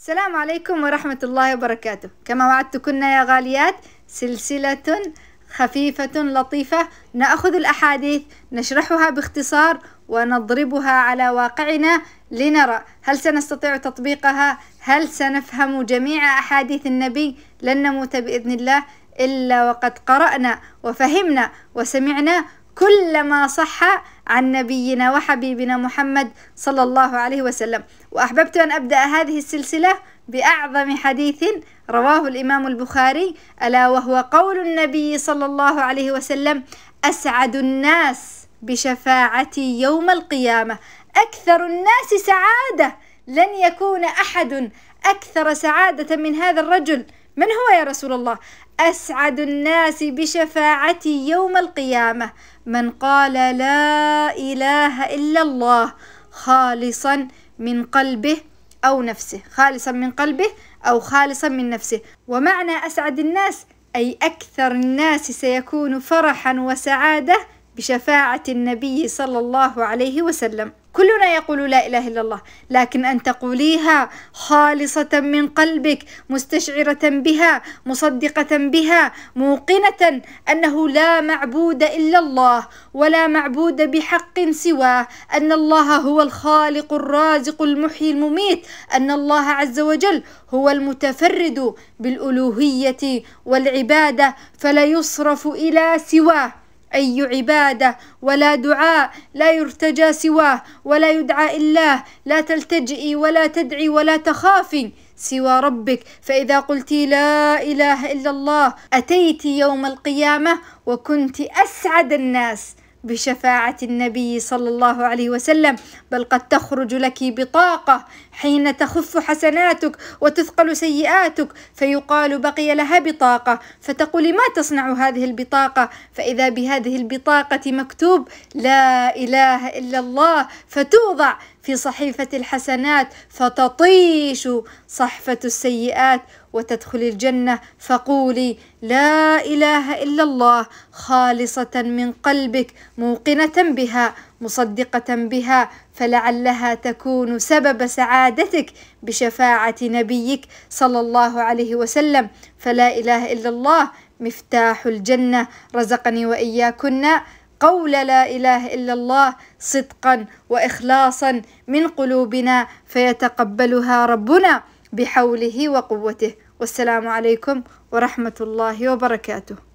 السلام عليكم ورحمة الله وبركاته كما وعدتكن يا غاليات سلسلة خفيفة لطيفة نأخذ الأحاديث نشرحها باختصار ونضربها على واقعنا لنرى هل سنستطيع تطبيقها هل سنفهم جميع أحاديث النبي لن نموت بإذن الله إلا وقد قرأنا وفهمنا وسمعنا كل ما صح عن نبينا وحبيبنا محمد صلى الله عليه وسلم وأحببت أن أبدأ هذه السلسلة بأعظم حديث رواه الإمام البخاري ألا وهو قول النبي صلى الله عليه وسلم أسعد الناس بشفاعتي يوم القيامة أكثر الناس سعادة لن يكون أحد أكثر سعادة من هذا الرجل من هو يا رسول الله اسعد الناس بشفاعتي يوم القيامه من قال لا اله الا الله خالصا من قلبه او نفسه خالصا من قلبه او خالصا من نفسه ومعنى اسعد الناس اي اكثر الناس سيكون فرحا وسعاده بشفاعه النبي صلى الله عليه وسلم كلنا يقول لا اله الا الله لكن ان تقوليها خالصه من قلبك مستشعره بها مصدقه بها موقنه انه لا معبود الا الله ولا معبود بحق سواه ان الله هو الخالق الرازق المحيي المميت ان الله عز وجل هو المتفرد بالالوهيه والعباده فلا يصرف الى سواه أي عبادة ولا دعاء لا يرتجى سواه ولا يدعى إلاه لا تلتجئي ولا تدعي ولا تخافي سوى ربك فإذا قلت لا إله إلا الله أتيت يوم القيامة وكنت أسعد الناس بشفاعة النبي صلى الله عليه وسلم بل قد تخرج لك بطاقة حين تخف حسناتك وتثقل سيئاتك فيقال بقي لها بطاقة فتقول ما تصنع هذه البطاقة فإذا بهذه البطاقة مكتوب لا إله إلا الله فتوضع في صحيفة الحسنات فتطيش صحفة السيئات وتدخل الجنة فقولي لا إله إلا الله خالصة من قلبك موقنة بها مصدقة بها فلعلها تكون سبب سعادتك بشفاعة نبيك صلى الله عليه وسلم فلا إله إلا الله مفتاح الجنة رزقني وإياكن قول لا اله الا الله صدقا واخلاصا من قلوبنا فيتقبلها ربنا بحوله وقوته والسلام عليكم ورحمه الله وبركاته